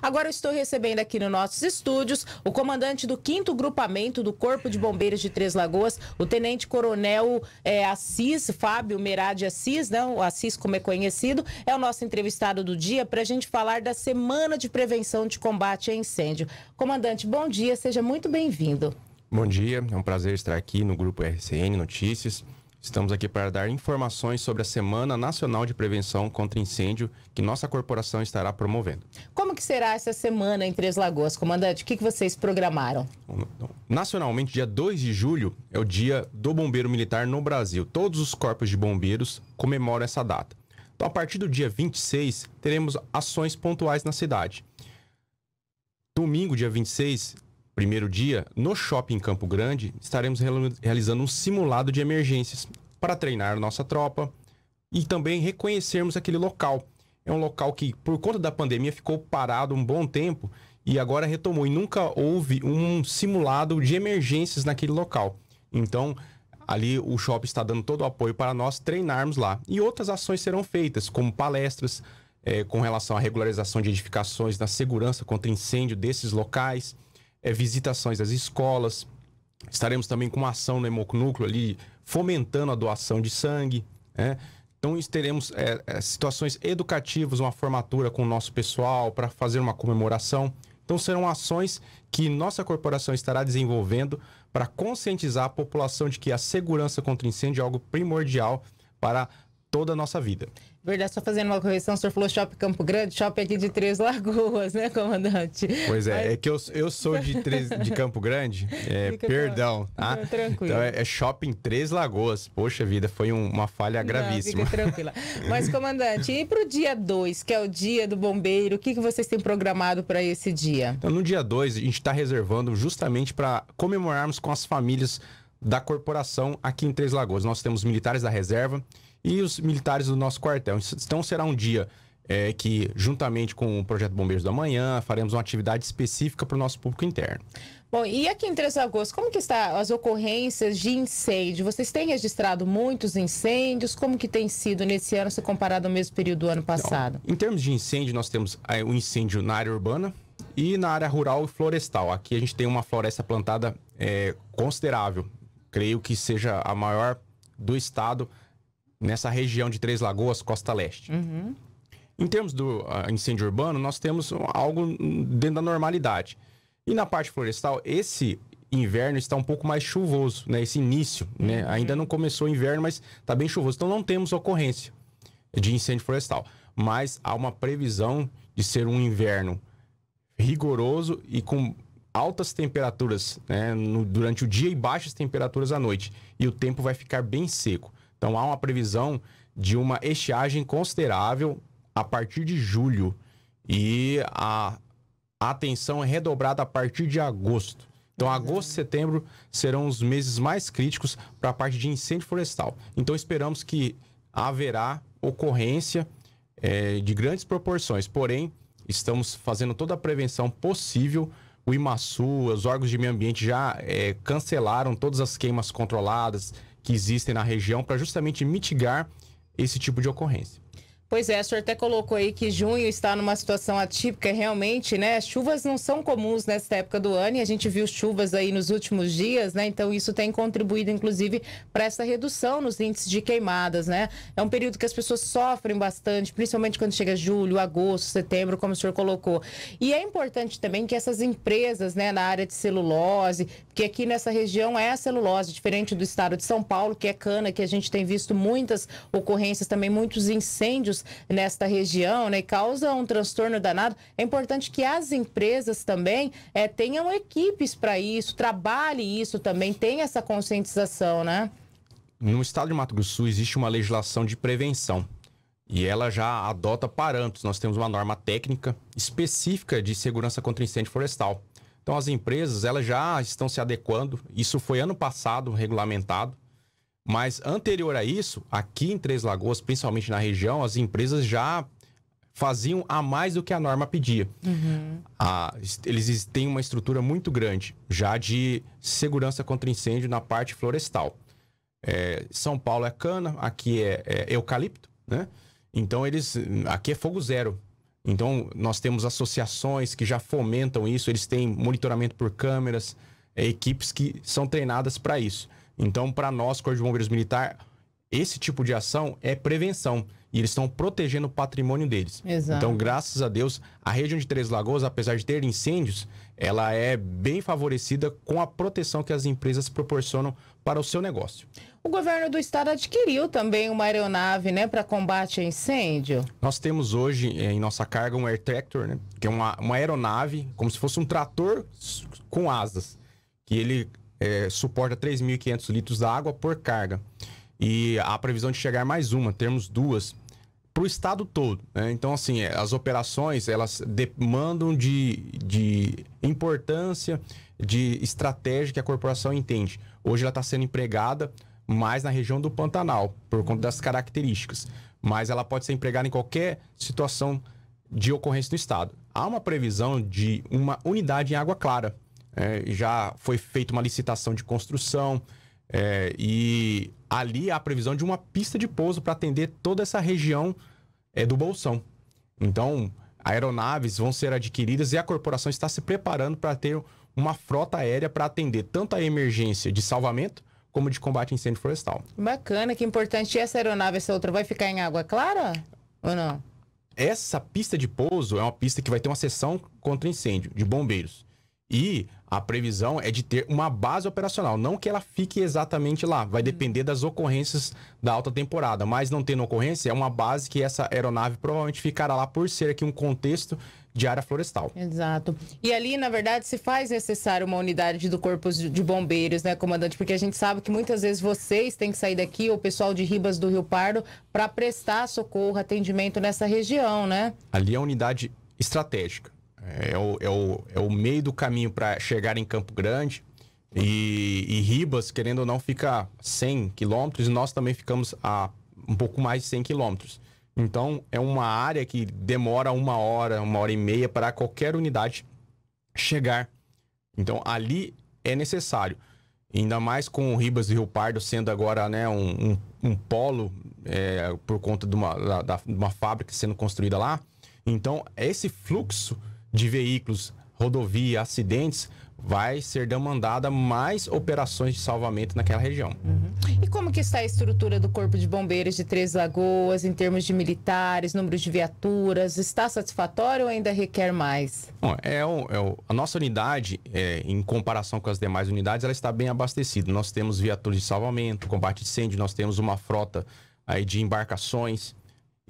Agora estou recebendo aqui nos nossos estúdios o comandante do 5 Grupamento do Corpo de Bombeiros de Três Lagoas, o Tenente Coronel é, Assis, Fábio Merade Assis, né? o Assis como é conhecido, é o nosso entrevistado do dia para a gente falar da Semana de Prevenção de Combate a Incêndio. Comandante, bom dia, seja muito bem-vindo. Bom dia, é um prazer estar aqui no Grupo RCN Notícias. Estamos aqui para dar informações sobre a Semana Nacional de Prevenção contra Incêndio que nossa corporação estará promovendo. Como que será essa semana em Três Lagoas, comandante? O que, que vocês programaram? Nacionalmente, dia 2 de julho é o dia do bombeiro militar no Brasil. Todos os corpos de bombeiros comemoram essa data. Então, a partir do dia 26, teremos ações pontuais na cidade. Domingo, dia 26, primeiro dia, no shopping Campo Grande, estaremos realizando um simulado de emergências para treinar nossa tropa e também reconhecermos aquele local. É um local que, por conta da pandemia, ficou parado um bom tempo e agora retomou. E nunca houve um simulado de emergências naquele local. Então, ali o shopping está dando todo o apoio para nós treinarmos lá. E outras ações serão feitas, como palestras é, com relação à regularização de edificações, na segurança contra incêndio desses locais é, visitações às escolas. Estaremos também com uma ação no hemocnúcleo ali, fomentando a doação de sangue. Né? Então, teremos é, é, situações educativas, uma formatura com o nosso pessoal para fazer uma comemoração. Então, serão ações que nossa corporação estará desenvolvendo para conscientizar a população de que a segurança contra incêndio é algo primordial para toda a nossa vida. Verdade, só fazendo uma correção, o senhor falou Shopping Campo Grande, shopping aqui de Três Lagoas, né, comandante? Pois é, Mas... é que eu, eu sou de, Três, de Campo Grande, é, perdão, tá? Não, tranquilo. Então é, é, Shopping Três Lagoas, poxa vida, foi um, uma falha gravíssima. Não, tranquila. Mas, comandante, e para o dia 2, que é o dia do bombeiro, o que, que vocês têm programado para esse dia? Então, no dia 2, a gente está reservando justamente para comemorarmos com as famílias da corporação aqui em Três Lagoas. Nós temos militares da reserva, e os militares do nosso quartel. Então, então será um dia é, que, juntamente com o Projeto Bombeiros da Manhã, faremos uma atividade específica para o nosso público interno. Bom, e aqui em Três Lagoas, como que está as ocorrências de incêndio? Vocês têm registrado muitos incêndios? Como que tem sido nesse ano, se comparado ao mesmo período do ano então, passado? Então, em termos de incêndio, nós temos é, o incêndio na área urbana, e na área rural e florestal. Aqui a gente tem uma floresta plantada é, considerável, creio que seja a maior do estado nessa região de Três Lagoas, Costa Leste. Uhum. Em termos do ah, incêndio urbano, nós temos algo dentro da normalidade. E na parte florestal, esse inverno está um pouco mais chuvoso, né? Esse início, né? Uhum. Ainda não começou o inverno, mas está bem chuvoso. Então não temos ocorrência de incêndio florestal. Mas há uma previsão de ser um inverno rigoroso e com altas temperaturas né, no, durante o dia e baixas temperaturas à noite. E o tempo vai ficar bem seco. Então há uma previsão de uma estiagem considerável a partir de julho e a atenção é redobrada a partir de agosto. Então, uhum. agosto e setembro serão os meses mais críticos para a parte de incêndio florestal. Então, esperamos que haverá ocorrência é, de grandes proporções. Porém, estamos fazendo toda a prevenção possível. O Imaçu, os órgãos de meio ambiente já é, cancelaram todas as queimas controladas, que existem na região para justamente mitigar esse tipo de ocorrência. Pois é, o senhor até colocou aí que junho está numa situação atípica, realmente, né? Chuvas não são comuns nessa época do ano e a gente viu chuvas aí nos últimos dias, né? Então isso tem contribuído, inclusive, para essa redução nos índices de queimadas, né? É um período que as pessoas sofrem bastante, principalmente quando chega julho, agosto, setembro, como o senhor colocou. E é importante também que essas empresas, né, na área de celulose, que aqui nessa região é a celulose, diferente do estado de São Paulo, que é cana, que a gente tem visto muitas ocorrências também, muitos incêndios nesta região, né? E causa um transtorno danado. É importante que as empresas também é, tenham equipes para isso, trabalhe isso também, tenha essa conscientização, né? No estado de Mato Grosso existe uma legislação de prevenção e ela já adota parâmetros. Nós temos uma norma técnica específica de segurança contra incêndio florestal. Então as empresas elas já estão se adequando. Isso foi ano passado regulamentado. Mas anterior a isso, aqui em Três Lagoas, principalmente na região, as empresas já faziam a mais do que a norma pedia. Uhum. Ah, eles têm uma estrutura muito grande, já de segurança contra incêndio na parte florestal. É, São Paulo é cana, aqui é, é, eucalipto, né? Então eles. Aqui é fogo zero. Então nós temos associações que já fomentam isso, eles têm monitoramento por câmeras, é, equipes que são treinadas para isso. Então, para nós, Corpo de Bombeiros Militar, esse tipo de ação é prevenção. E eles estão protegendo o patrimônio deles. Exato. Então, graças a Deus, a região de Três Lagoas, apesar de ter incêndios, ela é bem favorecida com a proteção que as empresas proporcionam para o seu negócio. O governo do estado adquiriu também uma aeronave né, para combate a incêndio? Nós temos hoje eh, em nossa carga um Air Tractor, né, que é uma, uma aeronave, como se fosse um trator com asas, que ele é, suporta 3.500 litros água por carga. E há previsão de chegar mais uma, termos duas para o estado todo. Né? Então, assim, é, as operações elas demandam de, de importância, de estratégia que a corporação entende. Hoje ela está sendo empregada mais na região do Pantanal, por conta das características. Mas ela pode ser empregada em qualquer situação de ocorrência no estado. Há uma previsão de uma unidade em água clara é, já foi feita uma licitação de construção é, e ali há a previsão de uma pista de pouso para atender toda essa região é, do Bolsão. Então, aeronaves vão ser adquiridas e a corporação está se preparando para ter uma frota aérea para atender tanto a emergência de salvamento como de combate a incêndio florestal. Bacana, que importante. E essa aeronave, essa outra, vai ficar em água clara ou não? Essa pista de pouso é uma pista que vai ter uma seção contra incêndio de bombeiros. E a previsão é de ter uma base operacional, não que ela fique exatamente lá, vai depender das ocorrências da alta temporada, mas não tendo ocorrência, é uma base que essa aeronave provavelmente ficará lá por ser aqui um contexto de área florestal. Exato. E ali, na verdade, se faz necessário uma unidade do Corpo de Bombeiros, né, comandante? Porque a gente sabe que muitas vezes vocês têm que sair daqui, ou o pessoal de Ribas do Rio Pardo, para prestar socorro, atendimento nessa região, né? Ali é a unidade estratégica. É o, é o, é o meio do caminho para chegar em Campo Grande. E, e, Ribas, querendo ou não, fica 100 quilômetros e nós também ficamos a um pouco mais de 100 quilômetros. Então, é uma área que demora uma hora, uma hora e meia para qualquer unidade chegar. Então, ali é necessário. Ainda mais com o Ribas e Rio Pardo sendo agora né, um, um, um polo é, por conta de uma, da, da, uma fábrica sendo construída lá. Então, é esse fluxo de veículos, rodovia, acidentes, vai ser demandada mais operações de salvamento naquela região. Uhum. E como que está a estrutura do Corpo de Bombeiros de Três Lagoas em termos de militares, número de viaturas? Está satisfatório ou ainda requer mais? Bom, é, o, é o, a nossa unidade, é, em comparação com as demais unidades, ela está bem abastecida. Nós temos viaturas de salvamento, combate de incêndio, nós temos uma frota aí, de embarcações,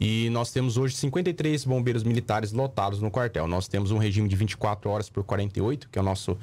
e nós temos hoje 53 bombeiros militares lotados no quartel. Nós temos um regime de 24 horas por 48, que é a nossa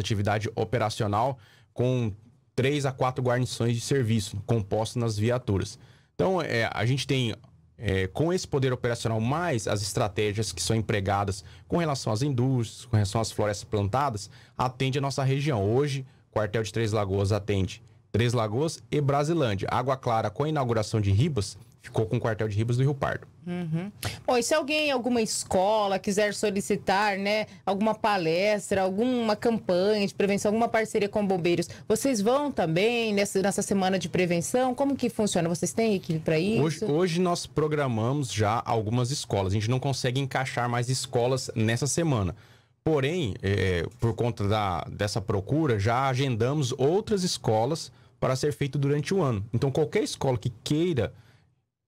atividade operacional, com 3 a 4 guarnições de serviço compostas nas viaturas. Então, é, a gente tem, é, com esse poder operacional, mais as estratégias que são empregadas com relação às indústrias, com relação às florestas plantadas, atende a nossa região. Hoje, o quartel de Três Lagoas atende Três Lagoas e Brasilândia. Água Clara, com a inauguração de Ribas, Ficou com o quartel de Ribas do Rio Pardo. Uhum. Bom, e se alguém, alguma escola, quiser solicitar, né, alguma palestra, alguma campanha de prevenção, alguma parceria com bombeiros, vocês vão também nessa, nessa semana de prevenção? Como que funciona? Vocês têm equipe para isso? Hoje, hoje, nós programamos já algumas escolas. A gente não consegue encaixar mais escolas nessa semana. Porém, é, por conta da, dessa procura, já agendamos outras escolas para ser feito durante o ano. Então, qualquer escola que queira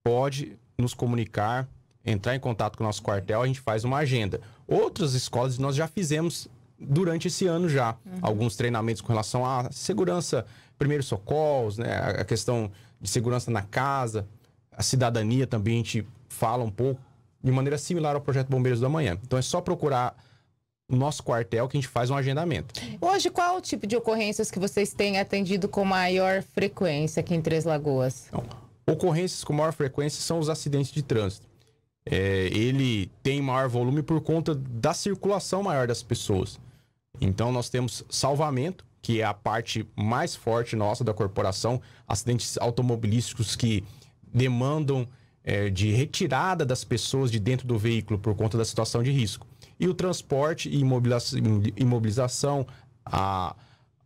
pode nos comunicar, entrar em contato com o nosso quartel, a gente faz uma agenda. Outras escolas nós já fizemos durante esse ano já uhum. alguns treinamentos com relação à segurança, primeiros socorros, né, a questão de segurança na casa, a cidadania também a gente fala um pouco de maneira similar ao projeto Bombeiros da Manhã. Então é só procurar o nosso quartel que a gente faz um agendamento. Hoje qual é o tipo de ocorrências que vocês têm atendido com maior frequência aqui em Três Lagoas? Então, Ocorrências com maior frequência são os acidentes de trânsito. É, ele tem maior volume por conta da circulação maior das pessoas. Então nós temos salvamento, que é a parte mais forte nossa da corporação, acidentes automobilísticos que demandam é, de retirada das pessoas de dentro do veículo por conta da situação de risco. E o transporte e imobilização, a,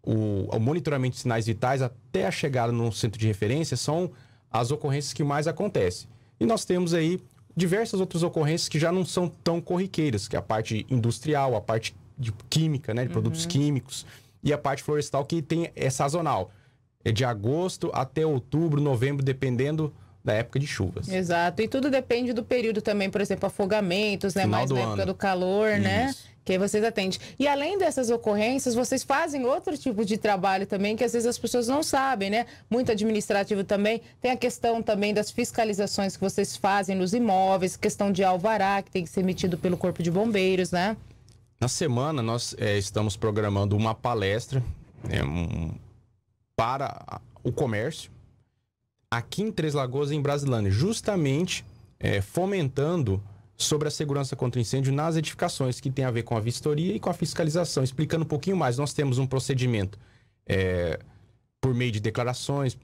o, o monitoramento de sinais vitais até a chegada no centro de referência são as ocorrências que mais acontecem. E nós temos aí diversas outras ocorrências que já não são tão corriqueiras, que é a parte industrial, a parte de química, né, de uhum. produtos químicos, e a parte florestal que tem é sazonal. É de agosto até outubro, novembro, dependendo da época de chuvas. Exato. E tudo depende do período também, por exemplo, afogamentos, né? Final Mais na ano. época do calor, né? Isso. né? que vocês atendem. E além dessas ocorrências, vocês fazem outro tipo de trabalho também que às vezes as pessoas não sabem, né? Muito administrativo também. Tem a questão também das fiscalizações que vocês fazem nos imóveis, questão de alvará que tem que ser emitido pelo Corpo de Bombeiros, né? Na semana nós é, estamos programando uma palestra é, um, para o comércio aqui em Três Lagoas, em Brasilândia, justamente é, fomentando sobre a segurança contra incêndio nas edificações, que tem a ver com a vistoria e com a fiscalização. Explicando um pouquinho mais, nós temos um procedimento é, por meio de declarações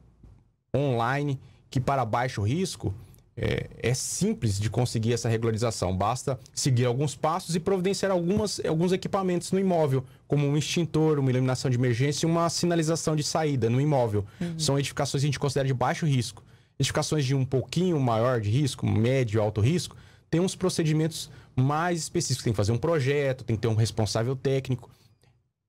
online que, para baixo risco, é, é, simples de conseguir essa regularização. Basta seguir alguns passos e providenciar algumas, alguns equipamentos no imóvel, como um extintor, uma iluminação de emergência e uma sinalização de saída no imóvel. Uhum. São edificações que a gente considera de baixo risco. Edificações de um pouquinho maior de risco, médio, alto risco, tem uns procedimentos mais específicos. Tem que fazer um projeto, tem que ter um responsável técnico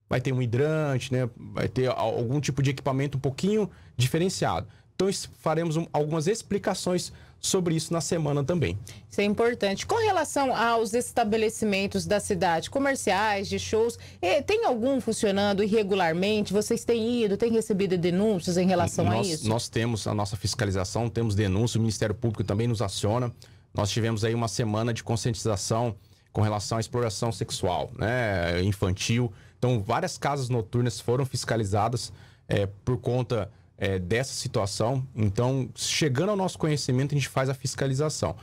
vai ter um hidrante, né? Vai ter algum tipo de equipamento um pouquinho diferenciado. Então faremos um, algumas explicações sobre isso na semana também. Isso é importante. Com relação aos estabelecimentos da cidade, comerciais, de shows, é, tem algum funcionando irregularmente? Vocês têm ido, têm recebido denúncias em relação nós, a isso? Nós temos a nossa fiscalização, temos denúncia, o Ministério Público também nos aciona. Nós tivemos aí uma semana de conscientização com relação à exploração sexual, né, infantil. Então, várias casas noturnas foram fiscalizadas é, por conta é, dessa situação. Então, chegando ao nosso conhecimento, a gente faz a fiscalização.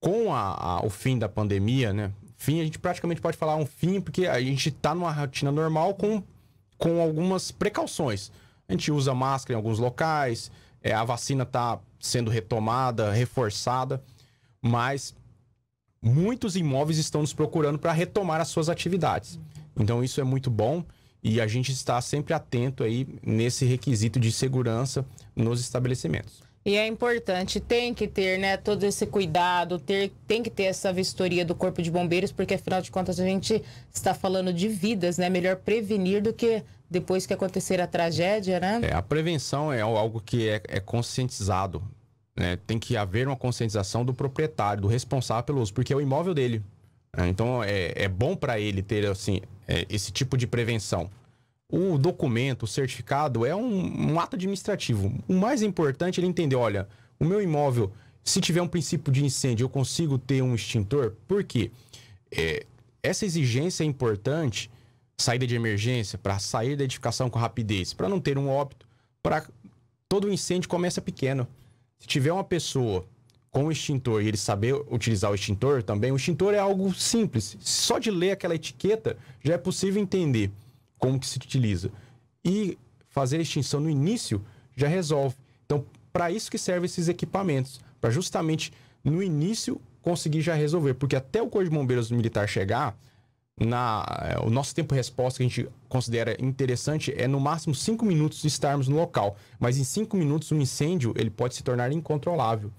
Com a, a, o fim da pandemia, né? Fim, a gente praticamente pode falar um fim, porque a gente está numa rotina normal com, com algumas precauções. A gente usa máscara em alguns locais, é, a vacina está sendo retomada, reforçada, mas muitos imóveis estão nos procurando para retomar as suas atividades. Então, isso é muito bom. E a gente está sempre atento aí nesse requisito de segurança nos estabelecimentos. E é importante, tem que ter, né, todo esse cuidado, ter, tem que ter essa vistoria do Corpo de Bombeiros, porque afinal de contas a gente está falando de vidas, né? Melhor prevenir do que depois que acontecer a tragédia, né? É, a prevenção é algo que é, é conscientizado, né? Tem que haver uma conscientização do proprietário, do responsável pelo uso, porque é o imóvel dele. Né? Então é, é bom para ele ter assim é, esse tipo de prevenção. O documento, o certificado é um, um ato administrativo. O mais importante é ele entender, olha, o meu imóvel, se tiver um princípio de incêndio, eu consigo ter um extintor? Por quê? É, essa exigência é importante, saída de emergência, para sair da edificação com rapidez, para não ter um óbito, para todo incêndio começa pequeno. Se tiver uma pessoa com o extintor e ele saber utilizar o extintor também, o extintor é algo simples. Só de ler aquela etiqueta já é possível entender como que se utiliza. E fazer a extinção no início já resolve. Então, para isso que servem esses equipamentos, para justamente no início conseguir já resolver, porque até o Corpo de Bombeiros Militar chegar, na é, o nosso tempo resposta que a gente considera interessante é no máximo 5 minutos estarmos no local, mas em 5 minutos um incêndio ele pode se tornar incontrolável.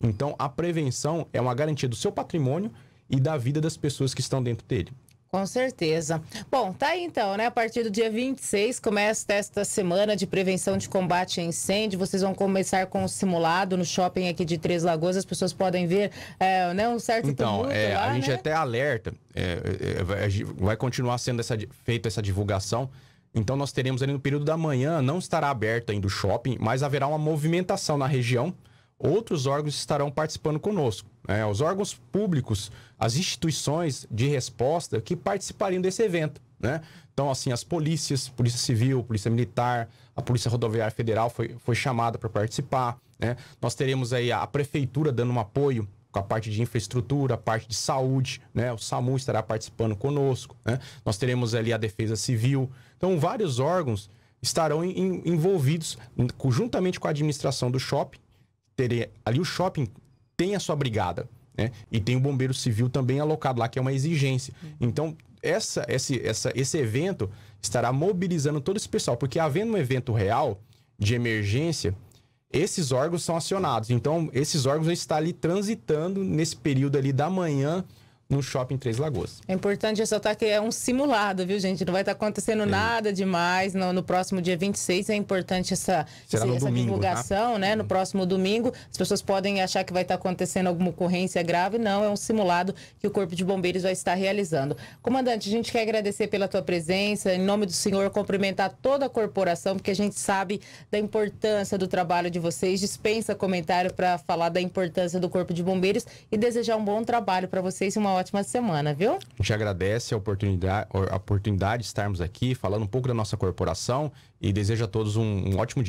Então, a prevenção é uma garantia do seu patrimônio e da vida das pessoas que estão dentro dele. Com certeza. Bom, tá aí então, né? A partir do dia 26 começa esta semana de prevenção de combate a incêndio. Vocês vão começar com o simulado no shopping aqui de Três Lagoas. As pessoas podem ver é, né, um certo Então, é, lá, a gente né? até alerta, é, é vai continuar sendo essa, feita essa divulgação. Então, nós teremos ali no período da manhã, não estará aberto ainda o shopping, mas haverá uma movimentação na região outros órgãos estarão participando conosco. Né? Os órgãos públicos, as instituições de resposta que participariam desse evento. Né? Então, assim, as polícias, Polícia Civil, Polícia Militar, a Polícia Rodoviária Federal foi, foi chamada para participar. Né? Nós teremos aí a, Prefeitura dando um apoio com a parte de infraestrutura, a parte de saúde, né? O SAMU estará participando conosco, né? Nós teremos ali a Defesa Civil. Então, vários órgãos estarão em, envolvidos juntamente com a administração do shopping, ali o shopping tem a sua brigada, né? E tem o bombeiro civil também alocado lá, que é uma exigência. Uhum. Então, essa, esse, essa, esse evento estará mobilizando todo esse pessoal, porque havendo um evento real de emergência, esses órgãos são acionados. Então, esses órgãos estão ali transitando nesse período ali da manhã no shopping Três Lagoas. É importante ressaltar que é um simulado, viu, gente? Não vai estar tá acontecendo é. nada demais no, no, próximo dia 26. É importante essa, essa, domingo, tá? divulgação, tá? né? No uhum. próximo domingo. As pessoas podem achar que vai estar tá acontecendo alguma ocorrência grave. Não, é um simulado que o Corpo de Bombeiros vai estar realizando. Comandante, a gente quer agradecer pela tua presença. Em nome do senhor, cumprimentar toda a corporação, porque a gente sabe da importância do trabalho de vocês. Dispensa comentário para falar da importância do Corpo de Bombeiros e desejar um bom trabalho para vocês e uma ótima semana, viu? A gente agradece a oportunidade, a oportunidade de estarmos aqui falando um pouco da nossa corporação e deseja a todos um, um ótimo dia.